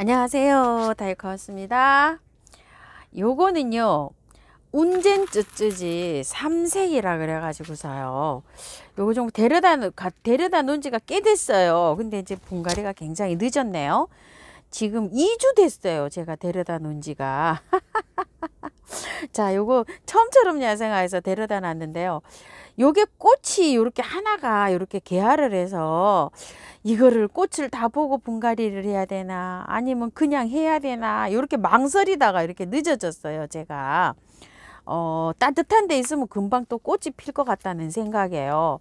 안녕하세요. 달커스입니다. 요거는요. 운젠 쯔쯔지 삼색이라 그래가지고서요. 요거 좀 데려다, 데려다 놓은 지가 꽤 됐어요. 근데 이제 분갈이가 굉장히 늦었네요. 지금 2주 됐어요. 제가 데려다 놓은 지가. 자, 요거 처음처럼 야생화에서 데려다 놨는데요. 요게 꽃이 이렇게 하나가 이렇게 개화를 해서 이거를 꽃을 다 보고 분갈이를 해야 되나 아니면 그냥 해야 되나 이렇게 망설이다가 이렇게 늦어졌어요 제가 어, 따뜻한 데 있으면 금방 또 꽃이 필 것 같다는 생각이에요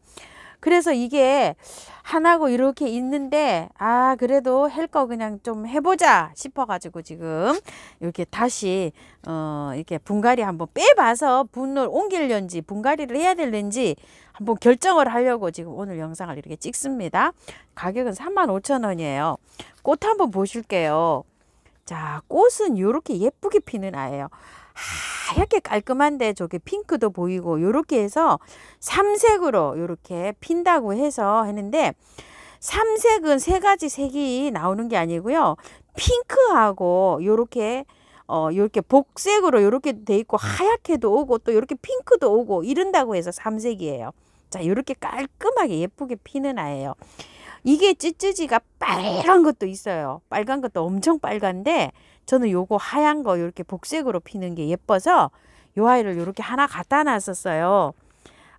그래서 이게 하나고 이렇게 있는데 아 그래도 할 거 그냥 좀 해보자 싶어가지고 지금 이렇게 다시 어 이렇게 분갈이 한번 빼봐서 분을 옮길는지 분갈이를 해야 될는지 한번 결정을 하려고 지금 오늘 영상을 이렇게 찍습니다. 가격은 35,000원이에요. 꽃 한번 보실게요. 자, 꽃은 요렇게 예쁘게 피는 아예요. 하얗게 깔끔한데 저게 핑크도 보이고 요렇게 해서 삼색으로 요렇게 핀다고 해서 했는데 삼색은 세 가지 색이 나오는 게 아니고요. 핑크하고 요렇게 어, 요렇게 복색으로 요렇게 돼 있고 하얗게도 오고 또 요렇게 핑크도 오고 이런다고 해서 삼색이에요. 자, 요렇게 깔끔하게 예쁘게 피는 아예요. 이게 찌찌지가 빨간 것도 있어요. 빨간 것도 엄청 빨간데 저는 요거 하얀 거 이렇게 복색으로 피는 게 예뻐서 요 아이를 요렇게 하나 갖다 놨었어요.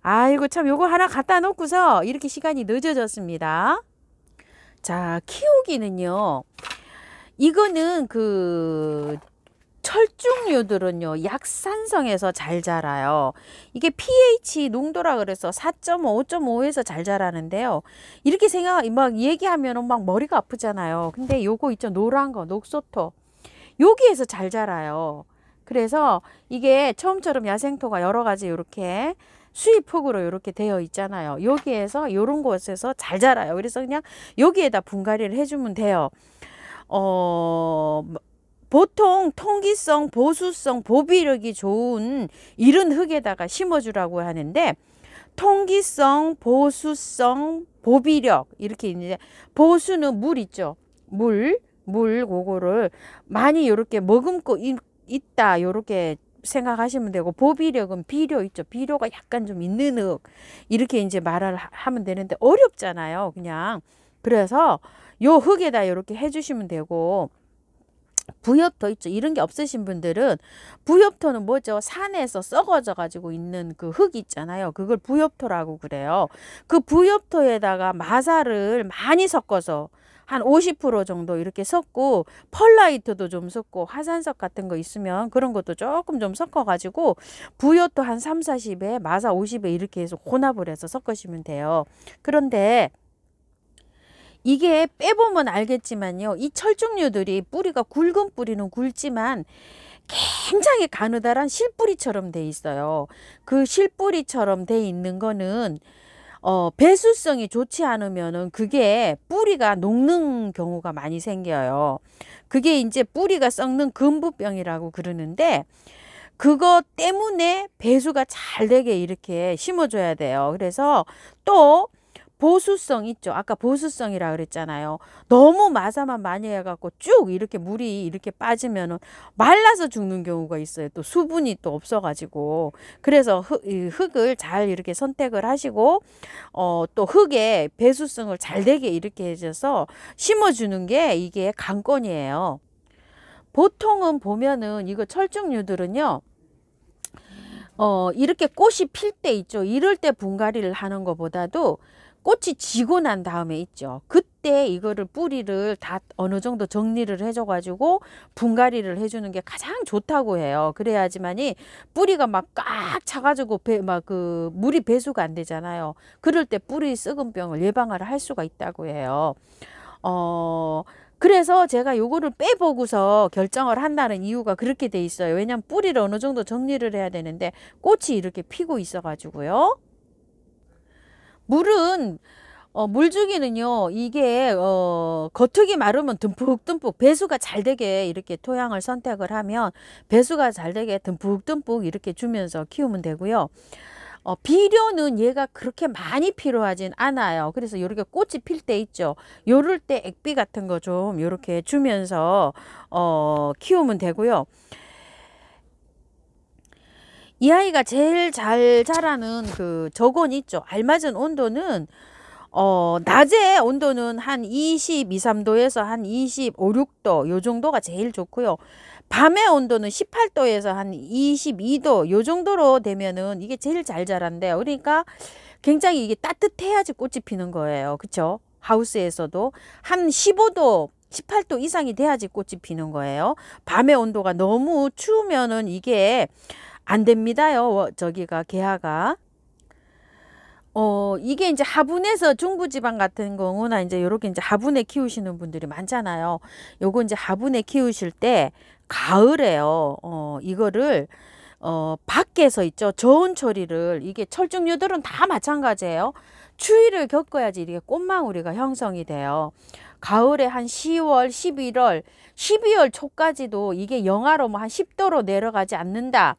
아이고 참 요거 하나 갖다 놓고서 이렇게 시간이 늦어졌습니다. 자 키우기는요. 이거는 그 철쭉류들은요 약산성에서 잘 자라요 이게 pH 농도라 그래서 4.5, 5.5에서 잘 자라는데요 이렇게 생각 막 얘기하면 막 머리가 아프잖아요 근데 요거 있죠 노란 거 녹소토 여기에서 잘 자라요 그래서 이게 처음처럼 야생토가 여러 가지 이렇게 수입흙으로 이렇게 되어 있잖아요 여기에서 요런 곳에서 잘 자라요 그래서 그냥 여기에다 분갈이를 해주면 돼요 어 보통 통기성, 보수성, 보비력이 좋은 이런 흙에다가 심어주라고 하는데 통기성, 보수성, 보비력 이렇게 있는데 보수는 물 있죠. 물, 물 그거를 많이 이렇게 머금고 있, 있다 이렇게 생각하시면 되고 보비력은 비료 있죠. 비료가 약간 좀 있는 흙 이렇게 이제 말을 하면 되는데 어렵잖아요. 그냥 그래서 요 흙에다 이렇게 해주시면 되고 부엽토 있죠. 이런 게 없으신 분들은 부엽토는 뭐죠? 산에서 썩어져 가지고 있는 그 흙 있잖아요. 그걸 부엽토라고 그래요. 그 부엽토에다가 마사를 많이 섞어서 한 50% 정도 이렇게 섞고 펄라이트도 좀 섞고 화산석 같은 거 있으면 그런 것도 조금 좀 섞어가지고 부엽토 한 3, 40에 마사 50에 이렇게 해서 혼합을 해서 섞으시면 돼요. 그런데 이게 빼보면 알겠지만요. 이 철쭉류들이 뿌리가 굵은 뿌리는 굵지만 굉장히 가느다란 실뿌리처럼 돼 있어요. 그 실뿌리처럼 돼 있는 거는 어, 배수성이 좋지 않으면은 그게 뿌리가 녹는 경우가 많이 생겨요. 그게 이제 뿌리가 썩는 금부병이라고 그러는데 그것 때문에 배수가 잘 되게 이렇게 심어줘야 돼요. 그래서 또 보수성 있죠. 아까 보수성이라 그랬잖아요. 너무 마사만 많이 해갖고 쭉 이렇게 물이 이렇게 빠지면은 말라서 죽는 경우가 있어요. 또 수분이 또 없어가지고 그래서 흙, 을잘 이렇게 선택을 하시고 어, 또 흙에 배수성을 잘 되게 이렇게 해줘서 심어주는 게 이게 강권이에요. 보통은 보면은 이거 철쭉류들은요. 어, 이렇게 꽃이 필 때 있죠. 이럴 때 분갈이를 하는 것보다도 꽃이 지고 난 다음에 있죠. 그때 이거를 뿌리를 다 어느 정도 정리를 해줘가지고 분갈이를 해주는 게 가장 좋다고 해요. 그래야지만이 뿌리가 막 꽉 차가지고 막그 물이 배수가 안 되잖아요. 그럴 때 뿌리 썩은 병을 예방을 할 수가 있다고 해요. 어. 그래서 제가 요거를 빼보고서 결정을 한다는 이유가 그렇게 돼 있어요. 왜냐면 뿌리를 어느 정도 정리를 해야 되는데 꽃이 이렇게 피고 있어 가지고요. 물은 어, 물주기는요 이게 어, 겉흙이 마르면 듬뿍듬뿍 배수가 잘 되게 이렇게 토양을 선택을 하면 배수가 잘 되게 듬뿍듬뿍 이렇게 주면서 키우면 되고요 어, 비료는 얘가 그렇게 많이 필요하진 않아요 그래서 이렇게 꽃이 필 때 있죠 요럴 때 액비 같은 거 좀 이렇게 주면서 어, 키우면 되고요 이 아이가 제일 잘 자라는 그 저건 있죠. 알맞은 온도는 어, 낮에 온도는 한 20, 2, 3도에서 한 25, 6도 요 정도가 제일 좋고요. 밤의 온도는 18도에서 한 22도 요 정도로 되면은 이게 제일 잘 자란대요. 그러니까 굉장히 이게 따뜻해야지 꽃이 피는 거예요. 그쵸? 하우스에서도 한 15도 18도 이상이 돼야지 꽃이 피는 거예요. 밤의 온도가 너무 추우면은 이게 안 됩니다요. 어, 저기가 개화가. 어, 이게 이제 하분에서 중부지방 같은 경우나 이제 요렇게 이제 하분에 키우시는 분들이 많잖아요. 요거 이제 하분에 키우실 때 가을에요. 어, 이거를 어, 밖에서 있죠. 저온 처리를 이게 철쭉류들은 다 마찬가지예요. 추위를 겪어야지 이게 꽃망울이가 형성이 돼요. 가을에 한 10월, 11월, 12월 초까지도 이게 영하로 뭐 한 10도로 내려가지 않는다.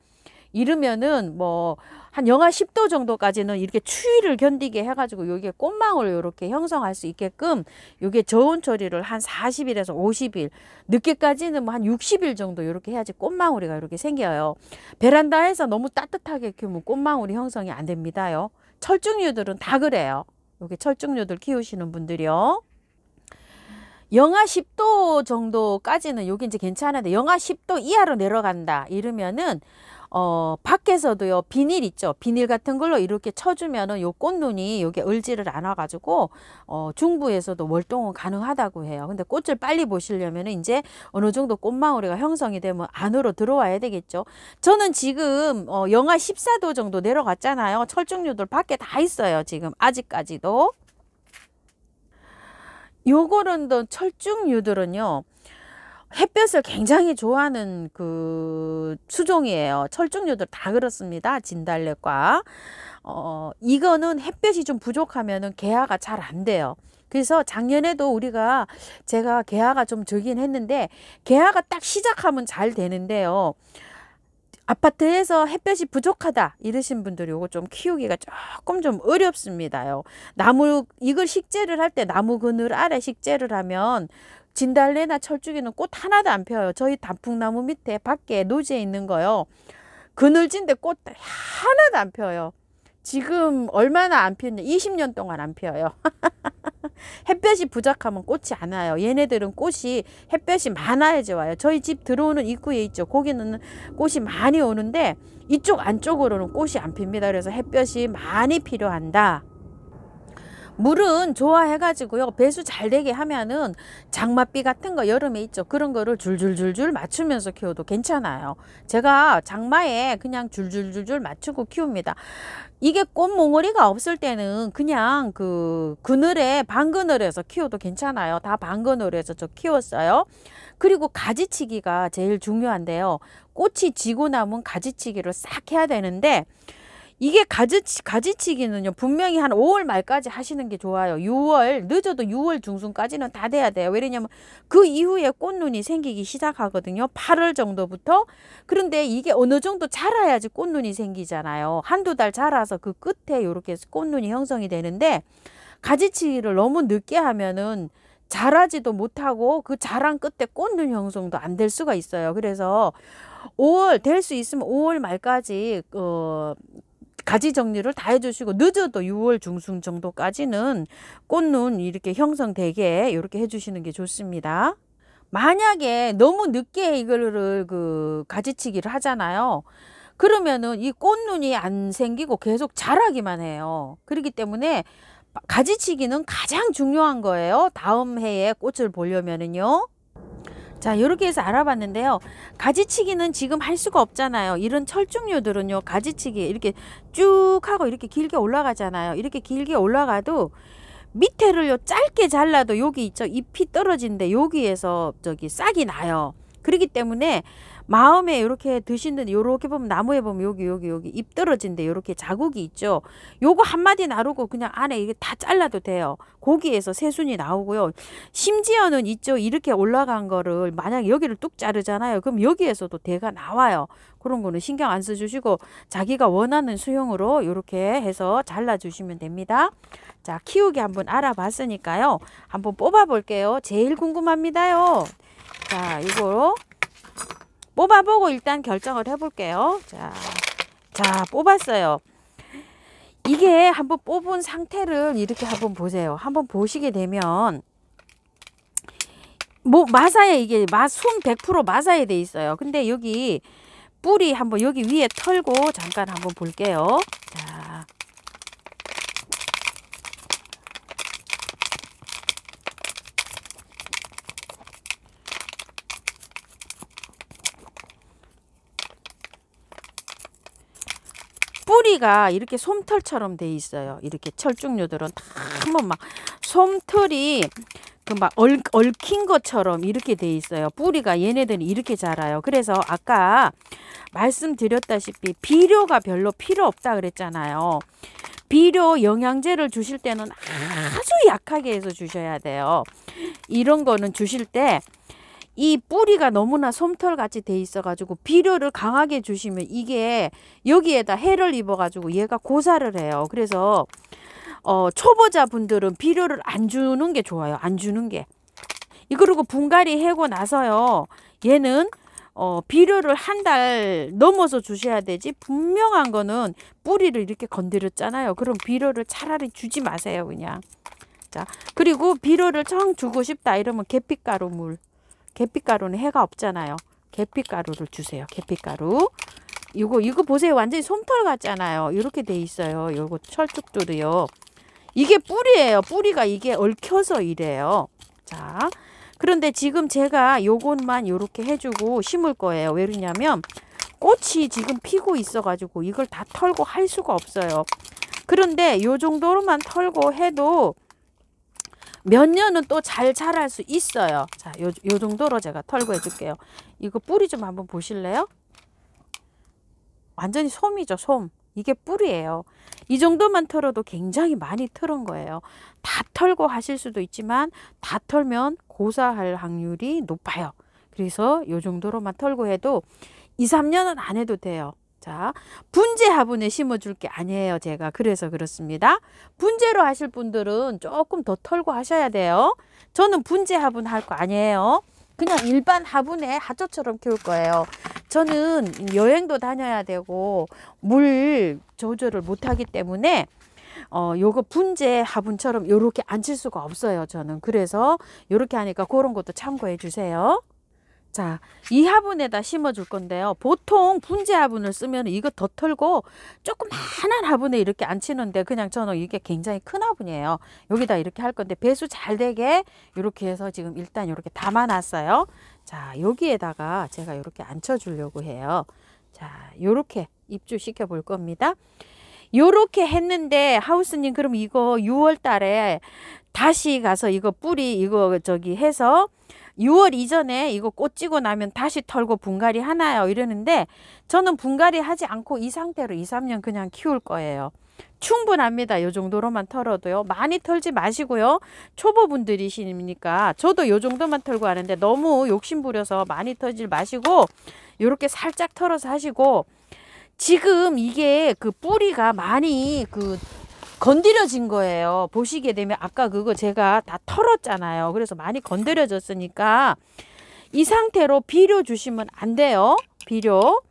이르면은 뭐 한 영하 10도 정도까지는 이렇게 추위를 견디게 해가지고 요게 꽃망울을 이렇게 형성할 수 있게끔 요게 저온 처리를 한 40일에서 50일 늦게까지는 뭐한 60일 정도 이렇게 해야지 꽃망울이가 이렇게 생겨요. 베란다에서 너무 따뜻하게 키우면 꽃망울이 형성이 안 됩니다요. 철쭉류들은 다 그래요. 요게 철쭉류들 키우시는 분들이요. 영하 10도 정도까지는 여기 이제 괜찮은데 영하 10도 이하로 내려간다 이러면은 어, 밖에서도요 비닐 있죠 비닐 같은 걸로 이렇게 쳐주면은 요 꽃눈이 요게 을지를 않아 가지고 어, 중부에서도 월동은 가능하다고 해요 근데 꽃을 빨리 보시려면 이제 어느 정도 꽃망울이가 형성이 되면 안으로 들어와야 되겠죠 저는 지금 어, 영하 14도 정도 내려갔잖아요 철쭉류들 밖에 다 있어요 지금 아직까지도 요거는 또 철쭉류들은요 햇볕을 굉장히 좋아하는 그 수종이에요. 철쭉류들 다 그렇습니다. 진달래과. 어, 이거는 햇볕이 좀 부족하면은 개화가 잘 안 돼요. 그래서 작년에도 우리가 제가 개화가 좀 되긴 했는데 개화가 딱 시작하면 잘 되는데요. 아파트에서 햇볕이 부족하다 이러신 분들이 이거 좀 키우기가 조금 좀 어렵습니다요. 나무 이걸 식재를 할 때 나무 그늘 아래 식재를 하면 진달래나 철쭉이는 꽃 하나도 안 펴요. 저희 단풍나무 밑에 밖에 노지에 있는 거요. 그늘진데 꽃 하나도 안 펴요. 지금 얼마나 안 피었냐? 20년 동안 안 피어요. 햇볕이 부족하면 꽃이 안 와요. 얘네들은 꽃이 햇볕이 많아야지 와요. 저희 집 들어오는 입구에 있죠. 거기는 꽃이 많이 오는데 이쪽 안쪽으로는 꽃이 안 핍니다. 그래서 햇볕이 많이 필요한다. 물은 좋아해가지고요. 배수 잘 되게 하면은 장맛비 같은 거 여름에 있죠. 그런 거를 줄줄줄줄 맞추면서 키워도 괜찮아요. 제가 장마에 그냥 줄줄줄줄 맞추고 키웁니다. 이게 꽃몽어리가 없을 때는 그냥 그 그늘에 반그늘에서 키워도 괜찮아요. 다 반그늘에서 저 키웠어요. 그리고 가지치기가 제일 중요한데요. 꽃이 지고 남은 가지치기를 싹 해야 되는데 이게 가지치, 가지치기는요 분명히 한 5월 말까지 하시는 게 좋아요 6월 늦어도 6월 중순까지는 다 돼야 돼요 왜냐면 그 이후에 꽃눈이 생기기 시작하거든요 8월 정도부터 그런데 이게 어느 정도 자라야지 꽃눈이 생기잖아요 한두 달 자라서 그 끝에 이렇게 꽃눈이 형성이 되는데 가지치기를 너무 늦게 하면은 자라지도 못하고 그 자란 끝에 꽃눈 형성도 안 될 수가 있어요 그래서 5월 될 수 있으면 5월 말까지 어, 가지 정리를 다 해주시고 늦어도 6월 중순 정도까지는 꽃눈 이렇게 형성되게 이렇게 해주시는 게 좋습니다. 만약에 너무 늦게 이거를 그 가지치기를 하잖아요. 그러면은 이 꽃눈이 안 생기고 계속 자라기만 해요. 그렇기 때문에 가지치기는 가장 중요한 거예요. 다음 해에 꽃을 보려면은요. 자 이렇게 해서 알아봤는데요 가지치기는 지금 할 수가 없잖아요 이런 철쭉류들은요 가지치기 이렇게 쭉 하고 이렇게 길게 올라가잖아요 이렇게 길게 올라가도 밑에를요 짧게 잘라도 여기 있죠 잎이 떨어진데 여기에서 저기 싹이 나요 그렇기 때문에 마음에 이렇게 드시는 요렇게 보면 나무에 보면 여기 여기 여기 잎 떨어진데 요렇게 자국이 있죠. 요거 한 마디 나르고 그냥 안에 이게 다 잘라도 돼요. 고기에서 새순이 나오고요. 심지어는 있죠. 이렇게 올라간 거를 만약 여기를 뚝 자르잖아요. 그럼 여기에서도 대가 나와요. 그런 거는 신경 안 써주시고 자기가 원하는 수형으로 요렇게 해서 잘라주시면 됩니다. 자 키우기 한번 알아봤으니까요. 한번 뽑아볼게요. 제일 궁금합니다요. 자, 이거 뽑아보고 일단 결정을 해볼게요. 자, 자, 뽑았어요. 이게 한번 뽑은 상태를 이렇게 한번 보세요. 한번 보시게 되면 뭐 마사에 이게 마순 100% 마사에 돼 있어요. 근데 여기 뿌리 한번 여기 위에 털고 잠깐 한번 볼게요. 자, 뿌리가 이렇게 솜털처럼 돼 있어요. 이렇게 철쭉류들은 다 한번 뭐 막 솜털이 그막 얽힌 것처럼 이렇게 돼 있어요. 뿌리가 얘네들이 이렇게 자라요. 그래서 아까 말씀드렸다시피 비료가 별로 필요 없다 그랬잖아요. 비료 영양제를 주실 때는 아주 약하게 해서 주셔야 돼요. 이런 거는 주실 때이 뿌리가 너무나 솜털같이 돼 있어가지고 비료를 강하게 주시면 이게 여기에다 해를 입어가지고 얘가 고사를 해요. 그래서 어, 초보자분들은 비료를 안 주는 게 좋아요. 안 주는 게. 이그리고 분갈이 해고 나서요. 얘는 어, 비료를 한 달 넘어서 주셔야 되지 분명한 거는 뿌리를 이렇게 건드렸잖아요. 그럼 비료를 차라리 주지 마세요. 그냥. 자 그리고 비료를 청 주고 싶다 이러면 계피가루 물 계피가루는 해가 없잖아요. 계피가루를 주세요. 계피가루. 이거 이거 보세요. 완전히 솜털 같잖아요. 이렇게 돼 있어요. 이거 철쭉도도요. 이게 뿌리예요. 뿌리가 이게 얽혀서 이래요. 자. 그런데 지금 제가 요것만 이렇게 해주고 심을 거예요. 왜 그러냐면 꽃이 지금 피고 있어가지고 이걸 다 털고 할 수가 없어요. 그런데 요 정도로만 털고 해도 몇 년은 또 잘 자랄 수 있어요. 자, 요, 요 정도로 제가 털고 해줄게요. 이거 뿌리 좀 한번 보실래요? 완전히 솜이죠, 솜. 이게 뿌리예요. 이 정도만 털어도 굉장히 많이 털은 거예요. 다 털고 하실 수도 있지만 다 털면 고사할 확률이 높아요. 그래서 요 정도로만 털고 해도 2, 3년은 안 해도 돼요. 자, 분재 화분에 심어줄 게 아니에요. 제가 그래서 그렇습니다. 분재로 하실 분들은 조금 더 털고 하셔야 돼요. 저는 분재 화분 할 거 아니에요. 그냥 일반 화분에 하조처럼 키울 거예요. 저는 여행도 다녀야 되고 물 조절을 못하기 때문에 어, 요거 분재 화분처럼 요렇게 앉힐 수가 없어요. 저는 그래서 요렇게 하니까 그런 것도 참고해 주세요. 자, 이 화분에다 심어줄 건데요. 보통 분재 화분을 쓰면 이거 더 털고 조금만한 화분에 이렇게 안 치는데 그냥 저는 이게 굉장히 큰 화분이에요. 여기다 이렇게 할 건데 배수 잘 되게 이렇게 해서 지금 일단 이렇게 담아놨어요. 자, 여기에다가 제가 이렇게 앉혀주려고 해요. 자, 이렇게 입주시켜 볼 겁니다. 요렇게 했는데 하우스님 그럼 이거 6월 달에 다시 가서 이거 뿌리 이거 저기 해서 6월 이전에 이거 꽃지고 나면 다시 털고 분갈이 하나요 이러는데 저는 분갈이 하지 않고 이 상태로 2, 3년 그냥 키울 거예요. 충분합니다. 요 정도로만 털어도요. 많이 털지 마시고요. 초보분들이시니까 저도 요 정도만 털고 하는데 너무 욕심부려서 많이 털지 마시고 요렇게 살짝 털어서 하시고 지금 이게 그 뿌리가 많이 그 건드려진 거예요. 보시게 되면 아까 그거 제가 다 털었잖아요. 그래서 많이 건드려졌으니까 이 상태로 비료 주시면 안 돼요. 비료.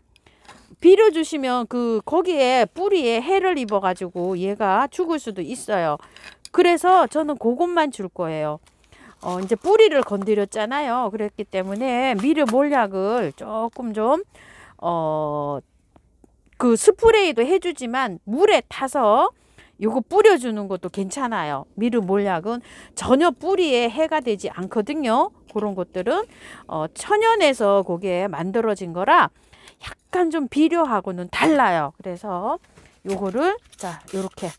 비료 주시면 그 거기에 뿌리에 해를 입어 가지고 얘가 죽을 수도 있어요. 그래서 저는 그것만 줄 거예요. 어 이제 뿌리를 건드렸잖아요. 그랬기 때문에 미료 몰약을 조금 좀어그 스프레이도 해주지만 물에 타서 요거 뿌려주는 것도 괜찮아요. 미르 몰약은 전혀 뿌리에 해가 되지 않거든요. 그런 것들은 어, 천연에서 거기 만들어진 거라 약간 좀 비료하고는 달라요. 그래서 요거를 자 요렇게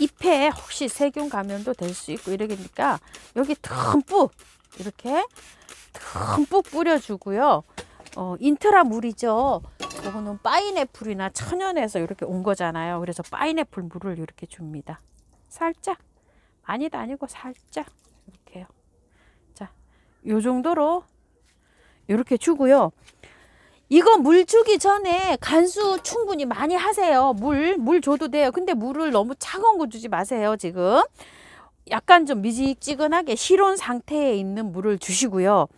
잎에 혹시 세균 감염도 될 수 있고 이러니까 여기 듬뿍 이렇게 듬뿍 뿌려주고요. 어, 인트라 물이죠. 이거는 파인애플이나 천연에서 이렇게 온 거잖아요. 그래서 파인애플 물을 이렇게 줍니다. 살짝 많이도 아니고 살짝 이렇게요. 자, 요 정도로 이렇게 주고요. 이거 물 주기 전에 간수 충분히 많이 하세요. 물, 물 줘도 돼요. 근데 물을 너무 차가운 거 주지 마세요, 지금. 약간 좀 미지근하게 실온 상태에 있는 물을 주시고요.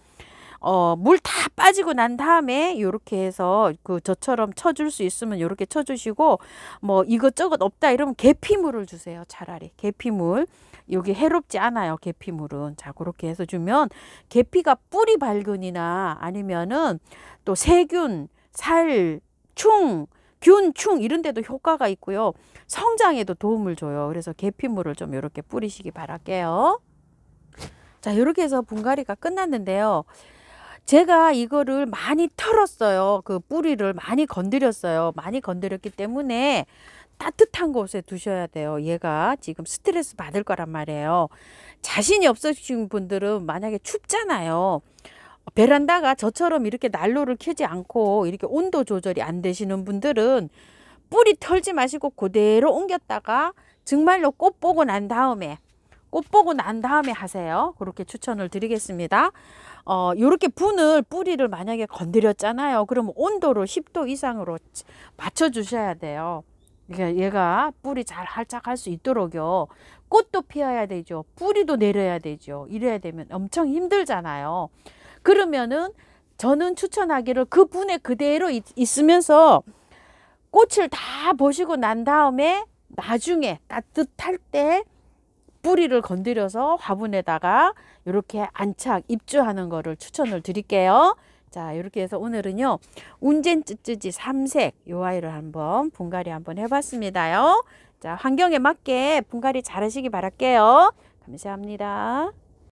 어, 물 다 빠지고 난 다음에 요렇게 해서 그 저처럼 쳐줄 수 있으면 요렇게 쳐주시고 뭐 이것저것 없다 이러면 계피물을 주세요. 차라리 계피물 여기 해롭지 않아요. 계피물은 자 그렇게 해서 주면 계피가 뿌리 발근이나 아니면은 또 세균, 살, 충 균, 충 이런 데도 효과가 있고요. 성장에도 도움을 줘요. 그래서 계피물을 좀 이렇게 뿌리시기 바랄게요. 자, 이렇게 해서 분갈이가 끝났는데요. 제가 이거를 많이 털었어요. 그 뿌리를 많이 건드렸어요. 많이 건드렸기 때문에 따뜻한 곳에 두셔야 돼요. 얘가 지금 스트레스 받을 거란 말이에요. 자신이 없으신 분들은 만약에 춥잖아요. 베란다가 저처럼 이렇게 난로를 켜지 않고 이렇게 온도 조절이 안 되시는 분들은 뿌리 털지 마시고 그대로 옮겼다가 정말로 꽃 보고 난 다음에 꽃 보고 난 다음에 하세요. 그렇게 추천을 드리겠습니다. 어, 요렇게 분을 뿌리를 만약에 건드렸잖아요. 그럼 온도를 10도 이상으로 맞춰 주셔야 돼요. 그러니까 얘가 뿌리 잘 활짝할 수 있도록요. 꽃도 피어야 되죠. 뿌리도 내려야 되죠. 이래야 되면 엄청 힘들잖아요. 그러면은 저는 추천하기를 그 분에 그대로 있, 있으면서 꽃을 다 보시고 난 다음에 나중에 따뜻할 때 뿌리를 건드려서 화분에다가 이렇게 안착 입주하는 거를 추천을 드릴게요. 자 이렇게 해서 오늘은요 운젠쯔쯔지 삼색 요 아이를 한번 분갈이 한번 해봤습니다요. 자 환경에 맞게 분갈이 잘 하시기 바랄게요. 감사합니다.